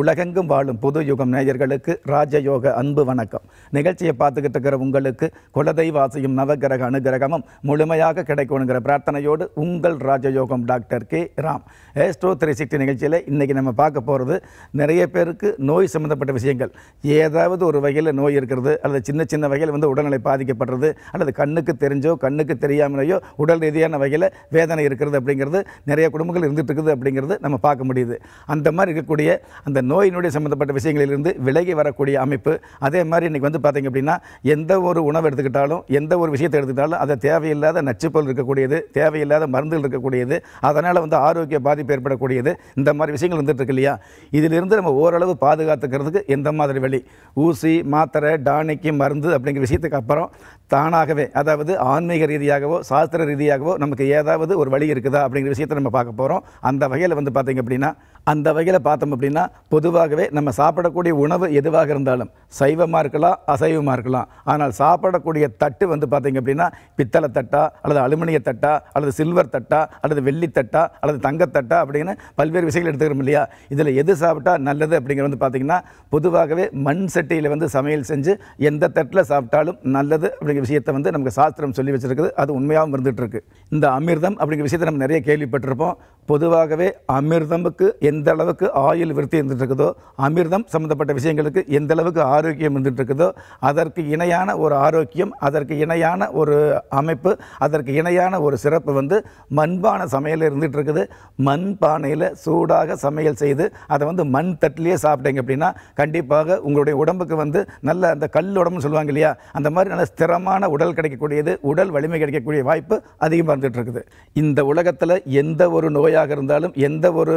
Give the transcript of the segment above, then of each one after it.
உலகெங்கும் வாழும் புது யுகம் நேயர்களுக்கு ராஜயோக அன்பு வணக்கம் நிகழ்ச்சியை பார்த்துக்கிட்டு இருக்கிற உங்களுக்கு குலதெய்வாசியும் நவகிரக அனுகிரகமும் முழுமையாக கிடைக்கணுங்கிற பிரார்த்தனையோடு உங்கள் Rajayogam doctor K Ram astro three sixty நிகழ்ச்சியில் இன்றைக்கி நம்ம பார்க்க போகிறது நிறைய பேருக்கு நோய் சம்மந்தப்பட்ட விஷயங்கள் ஏதாவது ஒரு வகையில் நோய் இருக்கிறது அல்லது சின்ன சின்ன வகையில் வந்து உடல்நிலை பாதிக்கப்படுறது அல்லது கண்ணுக்கு தெரிஞ்சோ கண்ணுக்கு தெரியாமலேயோ உடல் ரீதியான வகையில் வேதனை இருக்கிறது அப்படிங்கிறது நிறைய குடும்பங்கள் இருந்துகிட்டு இருக்குது அப்படிங்கிறது நம்ம பார்க்க முடியுது அந்த மாதிரி இருக்கக்கூடிய அந்த நோயினுடைய சம்மந்தப்பட்ட விஷயங்களிலிருந்து விலகி வரக்கூடிய அமைப்பு அதே மாதிரி இன்றைக்கி வந்து பார்த்திங்க அப்படின்னா எந்த ஒரு உணவு எடுத்துக்கிட்டாலும் எந்த ஒரு விஷயத்தை எடுத்துக்கிட்டாலும் அதை தேவையில்லாத நச்சுப்பொருள் இருக்கக்கூடியது தேவையில்லாத மருந்துகள் இருக்கக்கூடியது அதனால் வந்து ஆரோக்கிய பாதிப்பு ஏற்படக்கூடியது இந்த மாதிரி விஷயங்கள் வந்துட்டுருக்கு இல்லையா இதிலிருந்து நம்ம ஓரளவு பாதுகாத்துக்கிறதுக்கு எந்த மாதிரி வழி ஊசி மாத்திரை டானிக்கு மருந்து அப்படிங்கிற விஷயத்துக்கு அப்புறம் தானாகவே அதாவது ஆன்மீக ரீதியாகவோ சாஸ்திர ரீதியாகவோ நமக்கு ஏதாவது ஒரு வழி இருக்குதா அப்படிங்கிற விஷயத்தை நம்ம பார்க்க போகிறோம் அந்த வகையில் வந்து பார்த்திங்க அப்படின்னா அந்த வகையில் பார்த்தோம் அப்படின்னா பொதுவாகவே நம்ம சாப்பிடக்கூடிய உணவு எதுவாக இருந்தாலும் சைவமாக இருக்கலாம் அசைவமாக இருக்கலாம் ஆனால் சாப்பிடக்கூடிய தட்டு வந்து பார்த்திங்க அப்படின்னா பித்தளை தட்டா அல்லது அலுமினிய தட்டா அல்லது சில்வர் தட்டா அல்லது வெள்ளி தட்டா அல்லது தங்கத்தட்டா அப்படின்னு பல்வேறு விஷயங்கள் எடுத்துக்கிறோம் இல்லையா இதில் எது சாப்பிட்டா நல்லது அப்படிங்கிறது வந்து பார்த்திங்கன்னா பொதுவாகவே மண் சட்டியில் வந்து சமையல் செஞ்சு எந்த தட்டில் சாப்பிட்டாலும் நல்லது அப்படிங்கிற விஷயத்தை வந்து நமக்கு சாஸ்திரம் சொல்லி வச்சுருக்குது அது உண்மையாகவும் இருந்துகிட்டு இருக்குது இந்த அமிர்தம் அப்படிங்கிற விஷயத்தை நம்ம நிறைய கேள்விப்பட்டிருப்போம் பொதுவாகவே அமிர்தமுக்கு எந்த அளவுக்கு ஆயுள் விருத்தி இருந்துகிட்ருக்குதோ அமிர்தம் சம்மந்தப்பட்ட விஷயங்களுக்கு எந்த அளவுக்கு ஆரோக்கியம் இருந்துகிட்ருக்குதோ அதற்கு இணையான ஒரு ஆரோக்கியம் அதற்கு இணையான ஒரு அமைப்பு அதற்கு இணையான ஒரு சிறப்பு வந்து மண்பானை சமையல் இருந்துகிட்ருக்குது மண் பானையில் சூடாக சமையல் செய்து அதை வந்து மண் தட்டிலேயே சாப்பிட்டீங்க அப்படின்னா கண்டிப்பாக உங்களுடைய உடம்புக்கு வந்து நல்ல அந்த கல் உடம்புன்னு சொல்லுவாங்க இல்லையா அந்த மாதிரி நல்ல ஸ்திரமான உடல் கிடைக்கக்கூடியது உடல் வலிமை கிடைக்கக்கூடிய வாய்ப்பு அதிகமாக இருந்துகிட்ருக்குது இந்த உலகத்தில் எந்த ஒரு நோய் நோயாக இருந்தாலும் எந்த ஒரு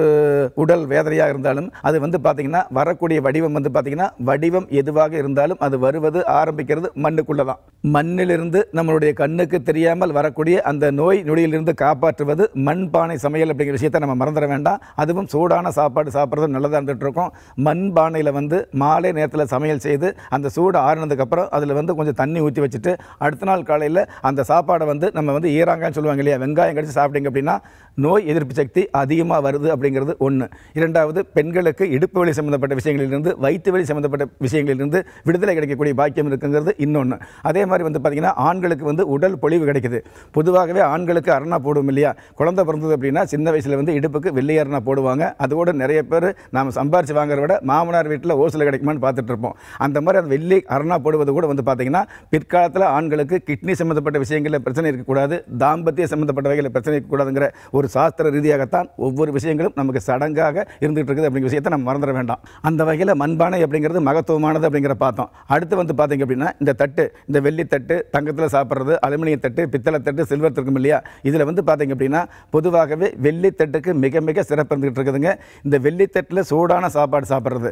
உடல் வேதனையாக இருந்தாலும் அது வந்து பார்த்தீங்கன்னா வரக்கூடிய வடிவம் வந்து பார்த்தீங்கன்னா வடிவம் எதுவாக இருந்தாலும் அது வருவது ஆரம்பிக்கிறது மண்ணுக்குள்ளே தான் மண்ணிலிருந்து நம்மளுடைய கண்ணுக்கு தெரியாமல் வரக்கூடிய அந்த நோய் நொடியிலிருந்து காப்பாற்றுவது மண்பானை சமையல் அப்படிங்கிற விஷயத்தை நம்ம மறந்துட வேண்டாம் அதுவும் சூடான சாப்பாடு சாப்பிட்றது நல்லதாக இருந்துகிட்ருக்கோம் மண்பானையில் வந்து மாலை நேரத்தில் சமையல் செய்து அந்த சூடு ஆறினதுக்கப்புறம் அதில் வந்து கொஞ்சம் தண்ணி ஊற்றி வச்சுட்டு அடுத்த நாள் காலையில் அந்த சாப்பாடை வந்து நம்ம வந்து ஈராங்கன்னு சொல்லுவாங்க இல்லையா வெங்காயம் கடிச்சு சாப்பிட்டீங்க அப்படின்னா நோய் எதிர்ப்பு சக்தி அதிகமாக வருது அப்படிங்கிறது ஒன்று இரண்டாவது பெண்களுக்கு இடுப்பு வழி சம்மந்தப்பட்ட விஷயங்களிலிருந்து வயிற்று வழி சம்மந்தப்பட்ட விஷயங்களிலிருந்து விடுதலை கிடைக்கக்கூடிய பாக்கியம் இருக்குங்கிறது இன்னொன்று அதே மாதிரி வந்து பார்த்திங்கன்னா ஆண்களுக்கு வந்து உடல் பொழிவு கிடைக்குது பொதுவாகவே ஆண்களுக்கு அரணா போடுவோம் இல்லையா குழந்தை பிறந்தது அப்படின்னா சின்ன வயசில் வந்து இடுப்புக்கு வெள்ளை அரணா போடுவாங்க அதோடு நிறைய பேர் நாம் சம்பாரித்து வாங்குறத விட மாமனார் வீட்டில் ஓசில் கிடைக்குமான்னு பார்த்துட்டு இருப்போம் அந்த மாதிரி அந்த வெள்ளி அரணா போடுவது கூட வந்து பார்த்திங்கன்னா பிற்காலத்தில் ஆண்களுக்கு கிட்னி சம்மந்தப்பட்ட விஷயங்களில் பிரச்சனை இருக்கக்கூடாது தாம்பத்திய சம்மந்தப்பட்ட வகையில் பிரச்சனை இருக்கக்கூடாதுங்கிற ஒரு சாஸ்திர ரீதியாக வழியாகத்தான் ஒவ்வொரு விஷயங்களும் நமக்கு சடங்காக இருந்துகிட்டு இருக்குது அப்படிங்கிற விஷயத்தை நம்ம மறந்துட வேண்டாம் அந்த வகையில் மண்பானை அப்படிங்கிறது மகத்துவமானது அப்படிங்கிற பார்த்தோம் அடுத்து வந்து பார்த்தீங்க அப்படின்னா இந்த தட்டு இந்த வெள்ளி தட்டு தங்கத்தில் சாப்பிட்றது அலுமினிய தட்டு பித்தளை தட்டு சில்வர் இருக்கும் இல்லையா இதில் வந்து பார்த்தீங்க அப்படின்னா பொதுவாகவே வெள்ளி தட்டுக்கு மிக மிக சிறப்பு இருந்துகிட்டு இருக்குதுங்க இந்த வெள்ளி தட்டில் சூடான சாப்பாடு சாப்பிட்றது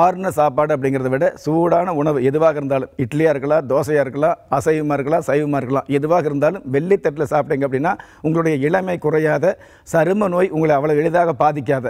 ஆறுன சாப்பாடு அப்படிங்கிறத விட சூடான உணவு எதுவாக இருந்தாலும் இட்லியாக இருக்கலாம் தோசையாக இருக்கலாம் அசைவமாக இருக்கலாம் சைவமாக இருக்கலாம் எதுவாக இருந்தாலும் வெள்ளி தட்டில் சாப்பிட்டீங்க அப்படின்னா உங்களுடைய இளமை குறையாத சரும நோய் உங்களை அவ்வளோ எளிதாக பாதிக்காத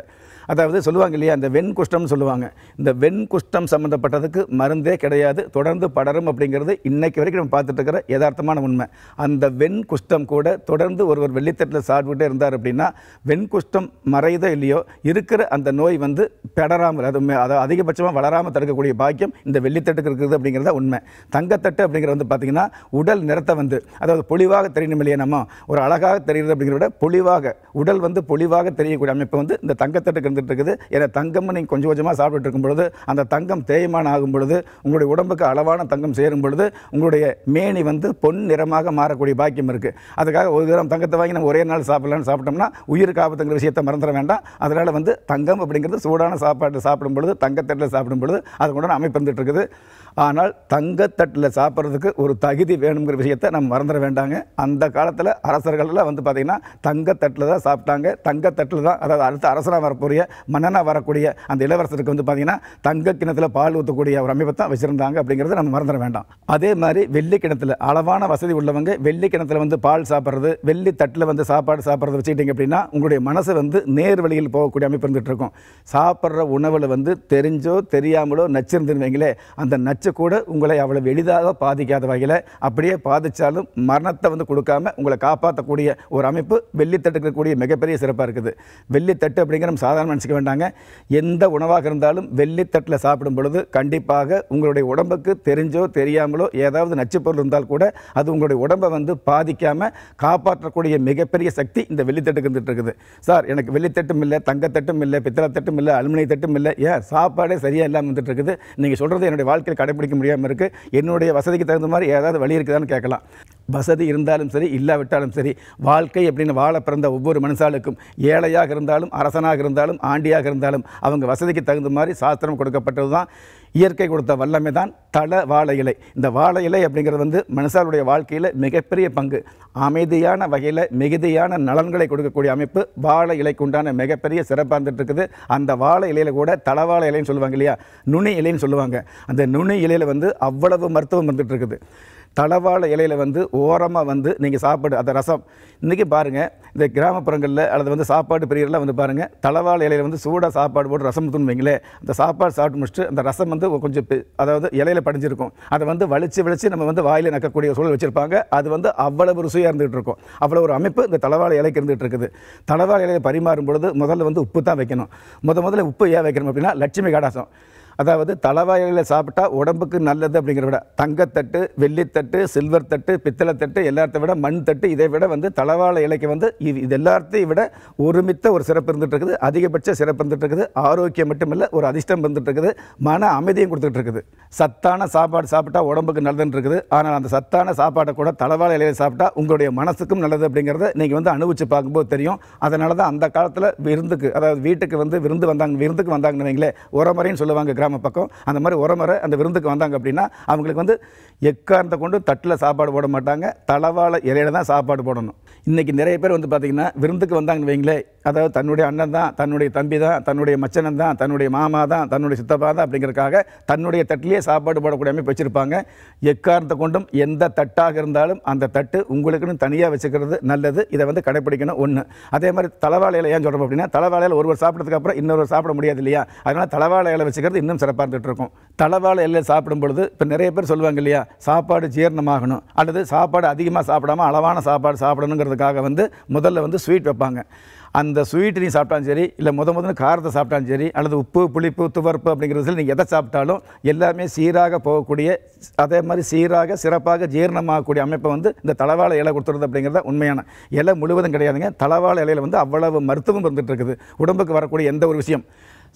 அதாவது சொல்லுவாங்க இல்லையா அந்த வெண்குஷ்டம்னு சொல்லுவாங்க இந்த வெண்குஷ்டம் சம்மந்தப்பட்டதுக்கு மருந்தே கிடையாது தொடர்ந்து படரும் அப்படிங்கிறது இன்னைக்கு வரைக்கும் நம்ம பார்த்துட்டு இருக்கிற யதார்த்தமான உண்மை அந்த வெண் குஷ்டம் கூட தொடர்ந்து ஒருவர் வெள்ளித்தட்டில் சாப்பிட்டுட்டே இருந்தார் அப்படின்னா வெண்குஷ்டம் குஷ்டம் மறையதோ இல்லையோ இருக்கிற அந்த நோய் வந்து பெடராமல் அது அதிகபட்சமாக வளராமல் தடுக்கக்கூடிய பாக்கியம் இந்த வெள்ளித்தட்டுக்கு இருக்குது அப்படிங்கிறத உண்மை தங்கத்தட்டு அப்படிங்கிறது வந்து பார்த்திங்கன்னா உடல் நிறத்தை வந்து அதாவது பொலிவாக தெரியணும் இல்லையா நம்ம ஒரு அழகாக தெரிகிறது அப்படிங்கிறத விட பொலிவாக உடல் வந்து பொலிவாக தெரியக்கூடிய அமைப்பு வந்து இந்த தங்கத்தட்டுக்கு வந்துட்டு இருக்குது ஏன்னா தங்கம் நீங்கள் கொஞ்சம் கொஞ்சமாக சாப்பிட்டு இருக்கும் பொழுது அந்த தங்கம் தேய்மானம் ஆகும் பொழுது உங்களுடைய உடம்புக்கு அளவான தங்கம் சேரும் பொழுது உங்களுடைய மேனி வந்து பொன் நிறமாக மாறக்கூடிய பாக்கியம் இருக்குது அதுக்காக ஒரு கிராம் தங்கத்தை வாங்கி நம்ம ஒரே நாள் சாப்பிட்லான்னு சாப்பிட்டோம்னா உயிருக்கு ஆபத்துங்கிற விஷயத்தை மறந்துட வேண்டாம் அதனால் வந்து தங்கம் அப்படிங்கிறது சூடான சாப்பாடு சாப்பிடும் பொழுது தங்கத்தட்டில் சாப்பிடும் பொழுது அதுக்குண்டான அமைப்பு வந்துட்டு இருக்குது ஆனால் தங்கத்தட்டில் சாப்பிட்றதுக்கு ஒரு தகுதி வேணுங்கிற விஷயத்தை நம்ம மறந்துட வேண்டாங்க அந்த காலத்தில் அரசர்கள்லாம் வந்து பார்த்திங்கன்னா தங்கத்தட்டில் தான் சாப்பிட்டாங்க தங்கத்தட்டில் தான் அதாவது அடுத்த அரசராக வரக்கூடிய மன்னனாக வரக்கூடிய அந்த இளவரசருக்கு வந்து பார்த்திங்கன்னா தங்க கிணத்தில் பால் ஊற்றக்கூடிய ஒரு அமைப்பை தான் வச்சுருந்தாங்க அப்படிங்கிறத நம்ம மறந்துட வேண்டாம் அதே மாதிரி வெள்ளி கிணத்துல அளவான வசதி உள்ளவங்க வெள்ளி கிணத்துல வந்து பால் சாப்பிட்றது வெள்ளி தட்டில் வந்து சாப்பாடு சாப்பிட்றது வச்சுக்கிட்டிங்க அப்படின்னா உங்களுடைய மனசு வந்து நேர் வழியில் போகக்கூடிய அமைப்பு இருந்துகிட்டு இருக்கும் சாப்பிட்ற உணவில் வந்து தெரிஞ்சோ தெரியாமலோ நச்சிருந்துருவீங்களே அந்த நச்சு கூட உங்களை அவ்வளோ எளிதாக பாதிக்காத வகையில் அப்படியே பாதித்தாலும் மரணத்தை வந்து கொடுக்காம உங்களை காப்பாற்றக்கூடிய ஒரு அமைப்பு வெள்ளித்தட்டு இருக்கக்கூடிய மிகப்பெரிய சிறப்பாக இருக்குது வெள்ளித்தட்டு அப்படிங்கிற நம்ம சாதாரண நினச்சிக்க வேண்டாங்க எந்த உணவாக இருந்தாலும் வெள்ளித்தட்டில் சாப்பிடும் பொழுது கண்டிப்பாக உங்களுடைய உடம்புக்கு தெரிஞ்சோ தெரியாமலோ ஏதாவது நச்சுப்பொருள் இருந்தால் கூட அது உங்களுடைய உடம்பை வந்து பாதிக்காமல் காப்பாற்றக்கூடிய மிகப்பெரிய சக்தி இந்த வெள்ளித்தட்டுக்கு இருந்துகிட்டு இருக்குது சார் எனக்கு வெள்ளித்தட்டும் இல்லை தங்கத்தட்டும் இல்லை பித்தளை தட்டும் இல்லை அலுமினிய தட்டும் இல்லை ஏன் சாப்பாடே சரியாக இல்லாமல் வந்துட்டு இருக்குது நீங்கள் சொல்கிறது என்னுடைய வாழ்க்கையில் கடைபிடிக்க முடியாமல் இருக்குது என்னுடைய வசதிக்கு தகுந்த மாதிரி ஏதாவது வழி இருக்குதான்னு கேட்கலாம் வசதி இருந்தாலும் சரி இல்லாவிட்டாலும் சரி வாழ்க்கை அப்படின்னு வாழ பிறந்த ஒவ்வொரு மனுஷாளுக்கும் ஏழையாக இருந்தாலும் அரசனாக இருந்தாலும் ஆண்டியாக இருந்தாலும் அவங்க வசதிக்கு தகுந்த மாதிரி சாஸ்திரம் கொடுக்கப்பட்டது தான் இயற்கை கொடுத்த வல்லமை தான் தள வாழை இலை இந்த வாழை இலை அப்படிங்கிறது வந்து மனுஷாளுடைய வாழ்க்கையில் மிகப்பெரிய பங்கு அமைதியான வகையில் மிகுதியான நலன்களை கொடுக்கக்கூடிய அமைப்பு வாழை இலைக்கு உண்டான மிகப்பெரிய சிறப்பாக இருந்துட்டுருக்குது இருக்குது அந்த வாழை இலையில் கூட தளவாழ இலைன்னு சொல்லுவாங்க இல்லையா நுனி இலைன்னு சொல்லுவாங்க அந்த நுனி இலையில் வந்து அவ்வளவு மருத்துவம் இருந்துகிட்டு தளவாழ இலையில் வந்து ஓரமாக வந்து நீங்கள் சாப்பாடு அந்த ரசம் இன்றைக்கி பாருங்கள் இந்த கிராமப்புறங்களில் அல்லது வந்து சாப்பாடு பெரியலாம் வந்து பாருங்கள் தளவாழ இலையில் வந்து சூடாக சாப்பாடு போட்டு ரசம் தூணுவீங்களே அந்த சாப்பாடு சாப்பிட்டு முடிச்சுட்டு அந்த ரசம் வந்து கொஞ்சம் அதாவது இலையில் படிஞ்சிருக்கும் அதை வந்து வலிச்சு வலிச்சு நம்ம வந்து வாயில் நக்கக்கூடிய சூழல் வச்சுருப்பாங்க அது வந்து அவ்வளவு ருசியாக இருந்துகிட்டு இருக்கும் அவ்வளோ ஒரு அமைப்பு இந்த தளவாழ இலைக்கு இருந்துகிட்டு இருக்குது தளவாழ இலையை பரிமாறும் பொழுது முதல்ல வந்து உப்பு தான் வைக்கணும் முத முதல்ல உப்பு ஏன் வைக்கணும் அப்படின்னா லட்சுமி கடாசம் அதாவது தலைவாயில் சாப்பிட்டா உடம்புக்கு நல்லது அப்படிங்கிற விட தங்கத்தட்டு வெள்ளித்தட்டு சில்வர் தட்டு பித்தளைத்தட்டு எல்லாத்த விட மண் தட்டு இதை விட வந்து தளவாழ இலைக்கு வந்து இது இது எல்லாத்தையும் விட ஒருமித்த ஒரு சிறப்பு இருந்துகிட்டு இருக்குது அதிகபட்ச சிறப்பு இருந்துகிட்டு இருக்குது ஆரோக்கியம் மட்டுமில்லை ஒரு அதிர்ஷ்டம் இருந்துகிட்டு இருக்குது மன அமைதியும் கொடுத்துட்டு இருக்குது சத்தான சாப்பாடு சாப்பிட்டா உடம்புக்கு நல்லதுன்னு இருக்குது ஆனால் அந்த சத்தான சாப்பாடை கூட தளவாழ இலையை சாப்பிட்டா உங்களுடைய மனசுக்கும் நல்லது அப்படிங்கிறத நீங்கள் வந்து அனுபவிச்சு பார்க்கும்போது தெரியும் அதனால தான் அந்த காலத்தில் விருந்துக்கு அதாவது வீட்டுக்கு வந்து விருந்து வந்தாங்க விருந்துக்கு வந்தாங்கன்னு வைங்களே உரமுறைன்னு சொல்லுவாங்க கிராம பக்கம் அந்த மாதிரி உரமுறை அந்த விருந்துக்கு வந்தாங்க அப்படின்னா அவங்களுக்கு வந்து எக்காரத்தை கொண்டு தட்டில் சாப்பாடு போட மாட்டாங்க தளவாள இலையில தான் சாப்பாடு போடணும் இன்றைக்கி நிறைய பேர் வந்து பார்த்திங்கன்னா விருந்துக்கு வந்தாங்கன்னு வைங்களே அதாவது தன்னுடைய அண்ணன் தான் தன்னுடைய தம்பி தான் தன்னுடைய மச்சனன் தான் தன்னுடைய மாமா தான் தன்னுடைய சித்தப்பா தான் அப்படிங்கிறக்காக தன்னுடைய தட்டிலேயே சாப்பாடு போடக்கூடிய அமைப்பு வச்சுருப்பாங்க எக்காரத்தை கொண்டும் எந்த தட்டாக இருந்தாலும் அந்த தட்டு உங்களுக்குன்னு தனியாக வச்சுக்கிறது நல்லது இதை வந்து கடைப்பிடிக்கணும் ஒன்று அதே மாதிரி தலைவாழையில் ஏன் சொல்கிறோம் அப்படின்னா தலைவாழையில் ஒருவர் சாப்பிட்றதுக்கு அப்புறம் இன்னொரு சாப்பிட முடியாது இல்லையா அதனால் தலைவாழையில் வச்சுக்கிறது இன்னும் சாப்பாடும் சிறப்பாக இருந்துகிட்ருக்கும் இருக்கும் தலைவாழை எல்லை சாப்பிடும் பொழுது இப்போ நிறைய பேர் சொல்லுவாங்க இல்லையா சாப்பாடு ஜீரணமாகணும் அல்லது சாப்பாடு அதிகமாக சாப்பிடாம அளவான சாப்பாடு சாப்பிடணுங்கிறதுக்காக வந்து முதல்ல வந்து ஸ்வீட் வைப்பாங்க அந்த ஸ்வீட் நீ சாப்பிட்டாலும் சரி இல்லை முத முதல்ல காரத்தை சாப்பிட்டாலும் சரி அல்லது உப்பு புளிப்பு துவர்ப்பு சொல்லி நீங்கள் எதை சாப்பிட்டாலும் எல்லாமே சீராக போகக்கூடிய அதே மாதிரி சீராக சிறப்பாக ஜீரணமாகக்கூடிய அமைப்பை வந்து இந்த தளவாழ இலை கொடுத்துருது அப்படிங்கிறத உண்மையான இலை முழுவதும் கிடையாதுங்க தளவாழ இலையில் வந்து அவ்வளவு மருத்துவம் இருந்துகிட்டு இருக்குது உடம்புக்கு வரக்கூடிய எந்த ஒரு விஷயம்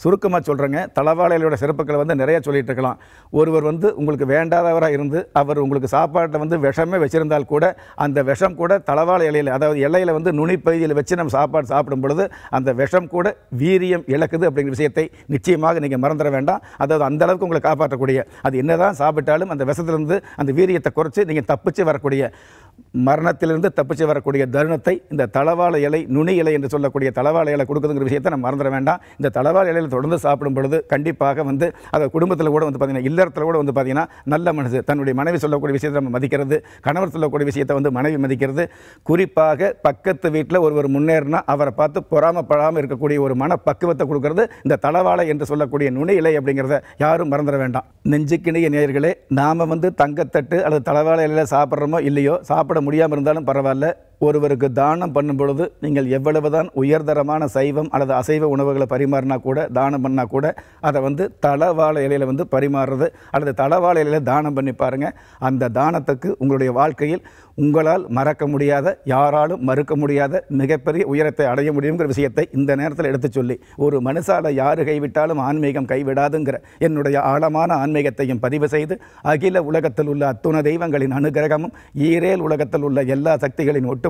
சுருக்கமாக சொல்கிறேங்க தளவாளையோட சிறப்புகளை வந்து நிறைய சொல்லிகிட்டு இருக்கலாம் ஒருவர் வந்து உங்களுக்கு வேண்டாதவராக இருந்து அவர் உங்களுக்கு சாப்பாட்டை வந்து விஷமே வச்சுருந்தால் கூட அந்த விஷம் கூட தளவாழை இலையில் அதாவது இலையில் வந்து நுனி பகுதியில் வச்சு நம்ம சாப்பாடு சாப்பிடும் பொழுது அந்த விஷம் கூட வீரியம் இழக்குது அப்படிங்கிற விஷயத்தை நிச்சயமாக நீங்கள் மறந்துட வேண்டாம் அதாவது அந்த அளவுக்கு உங்களை காப்பாற்றக்கூடிய அது என்னதான் சாப்பிட்டாலும் அந்த விஷத்துலேருந்து அந்த வீரியத்தை குறைச்சி நீங்கள் தப்பிச்சு வரக்கூடிய மரணத்திலிருந்து தப்பிச்சு வரக்கூடிய தருணத்தை இந்த தளவாழ இலை நுனி இலை என்று சொல்லக்கூடிய தளவாள இலை கொடுக்குதுங்கிற விஷயத்தை நம்ம மறந்துட வேண்டாம் இந்த தளவாள இலையில் தொடர்ந்து சாப்பிடும் பொழுது கண்டிப்பாக வந்து அதை குடும்பத்தில் கூட வந்து பார்த்திங்கன்னா இல்லத்தில் கூட வந்து பார்த்திங்கன்னா நல்ல மனசு தன்னுடைய மனைவி சொல்லக்கூடிய விஷயத்தை நம்ம மதிக்கிறது கணவர் சொல்லக்கூடிய விஷயத்தை வந்து மனைவி மதிக்கிறது குறிப்பாக பக்கத்து வீட்டில் ஒருவர் முன்னேறினா அவரை பார்த்து பொறாமப்படாமல் இருக்கக்கூடிய ஒரு மன பக்குவத்தை கொடுக்கறது இந்த தளவாழ என்று சொல்லக்கூடிய நுனி இலை அப்படிங்கிறத யாரும் மறந்துட வேண்டாம் நெஞ்சுக்கிணைய நேயர்களே நாம் வந்து தங்கத்தட்டு அல்லது தளவாள இலையில் சாப்பிட்றோமோ இல்லையோ சாப்பிட்ற முடியாமல் இருந்தாலும் பரவாயில்ல ஒருவருக்கு தானம் பண்ணும் பொழுது நீங்கள் எவ்வளவு தான் உயர்தரமான சைவம் அல்லது அசைவ உணவுகளை பரிமாறினா கூட தானம் பண்ணால் கூட அதை வந்து தளவாழ இலையில் வந்து பரிமாறுறது அல்லது தளவாழ இலையில் தானம் பண்ணி பாருங்கள் அந்த தானத்துக்கு உங்களுடைய வாழ்க்கையில் உங்களால் மறக்க முடியாத யாராலும் மறுக்க முடியாத மிகப்பெரிய உயரத்தை அடைய முடியுங்கிற விஷயத்தை இந்த நேரத்தில் எடுத்து சொல்லி ஒரு மனுஷால யார் கைவிட்டாலும் ஆன்மீகம் கைவிடாதுங்கிற என்னுடைய ஆழமான ஆன்மீகத்தையும் பதிவு செய்து அகில உலகத்தில் உள்ள அத்துண தெய்வங்களின் அனுகிரகமும் ஈரேல் உலகத்தில் உள்ள எல்லா சக்திகளின் ஒட்டு